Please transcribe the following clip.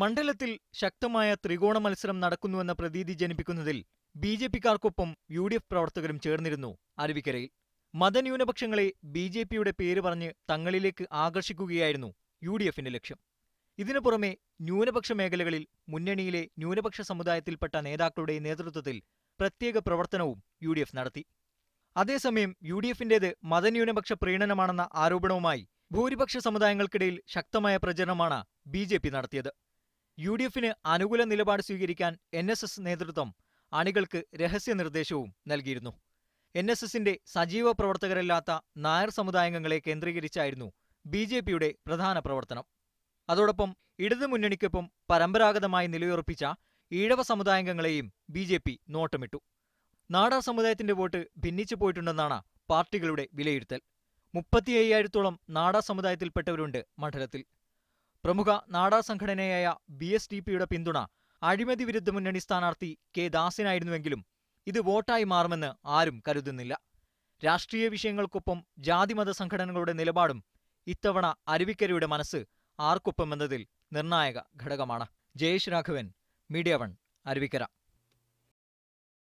മണ്ഡലത്തിൽ ശക്തമായ ത്രികോണ മത്സരം നടക്കുന്നുവെന്ന പ്രതീതി ജനിപ്പിക്കുന്നതിൽ ബി ജെ പിക്കാർക്കൊപ്പം യു ഡി എഫ് പ്രവർത്തകരും ചേർന്നിരുന്നു അരുവിക്കരയിൽ മതന്യൂനപക്ഷങ്ങളെ ബി ജെ പിയുടെ പേര് പറഞ്ഞ് തങ്ങളിലേക്ക് ആകർഷിക്കുകയായിരുന്നു യു ഡി എഫിന്റെ ലക്ഷ്യം ഇതിനു പുറമെ ന്യൂനപക്ഷ മേഖലകളിൽ മുന്നണിയിലെ ന്യൂനപക്ഷ സമുദായത്തിൽപ്പെട്ട നേതാക്കളുടെ നേതൃത്വത്തിൽ പ്രത്യേക പ്രവർത്തനവും യു ഡി എഫ് നടത്തി അതേസമയം യു ഡി എഫിന്റേത് മതന്യൂനപക്ഷ പ്രീണനമാണെന്ന ആരോപണവുമായി ഭൂരിപക്ഷ സമുദായങ്ങൾക്കിടയിൽ ശക്തമായ പ്രചരണമാണ് ബി ജെ പി നടത്തിയത് യു ഡി എഫിന് അനുകൂല നിലപാട് സ്വീകരിക്കാൻ എൻ എസ് എസ് നേതൃത്വം അണികൾക്ക് രഹസ്യ നിർദ്ദേശവും നൽകിയിരുന്നു എൻ എസ് എസിന്റെ സജീവ പ്രവർത്തകരല്ലാത്ത നായർ സമുദായാംഗങ്ങളെ കേന്ദ്രീകരിച്ചായിരുന്നു ബി ജെ പിയുടെ പ്രധാന പ്രവർത്തനം അതോടൊപ്പം ഇടതുമുന്നണിക്കൊപ്പം പരമ്പരാഗതമായി നിലയുറപ്പിച്ച ഈഴവ സമുദായാംഗങ്ങളെയും ബി ജെ പി നോട്ടമിട്ടു നാടാർ സമുദായത്തിന്റെ വോട്ട് ഭിന്നിച്ചു പോയിട്ടുണ്ടെന്നാണ് പാർട്ടികളുടെ വിലയിരുത്തൽ മുപ്പത്തി അയ്യായിരത്തോളം നാടാർ സമുദായത്തിൽപ്പെട്ടവരുണ്ട് മണ്ഡലത്തിൽ പ്രമുഖ നാടാ സംഘടനയായ ബി എസ് ഡി പിയുടെ പിന്തുണ അഴിമതി വിരുദ്ധ മുന്നണി സ്ഥാനാർത്ഥി കെ ദാസിനായിരുന്നുവെങ്കിലും ഇത് വോട്ടായി മാറുമെന്ന് ആരും കരുതുന്നില്ല രാഷ്ട്രീയ വിഷയങ്ങൾക്കൊപ്പം ജാതിമത സംഘടനകളുടെ നിലപാടും ഇത്തവണ അരുവിക്കരയുടെ മനസ്സ് ആർക്കൊപ്പം എന്നതിൽ നിർണായക ഘടകമാണ് ജയേഷ് രാഘവൻ മീഡിയ വൺ അരുവിക്കര